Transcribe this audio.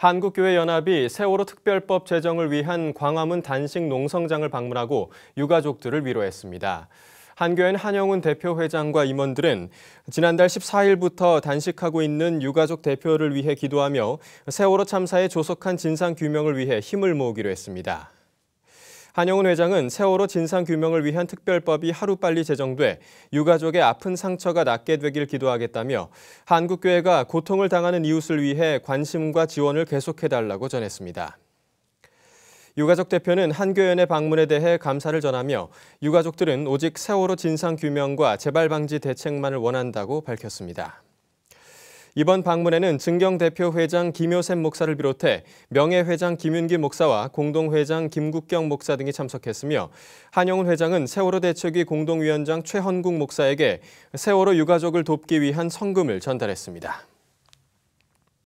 한국교회연합이 세월호 특별법 제정을 위한 광화문 단식 농성장을 방문하고 유가족들을 위로했습니다. 한교엔 한영훈 대표 회장과 임원들은 지난달 14일부터 단식하고 있는 유가족 대표를 위해 기도하며 세월호 참사의 조속한 진상규명을 위해 힘을 모으기로 했습니다. 한영훈 회장은 세월호 진상규명을 위한 특별법이 하루빨리 제정돼 유가족의 아픈 상처가 낫게 되길 기도하겠다며 한국교회가 고통을 당하는 이웃을 위해 관심과 지원을 계속해달라고 전했습니다. 유가족 대표는 한교연의 방문에 대해 감사를 전하며 유가족들은 오직 세월호 진상규명과 재발 방지 대책만을 원한다고 밝혔습니다. 이번 방문에는 증경대표 회장 김효샘 목사를 비롯해 명예회장 김윤기 목사와 공동회장 김국경 목사 등이 참석했으며 한영훈 회장은 세월호 대책위 공동위원장 최헌국 목사에게 세월호 유가족을 돕기 위한 성금을 전달했습니다.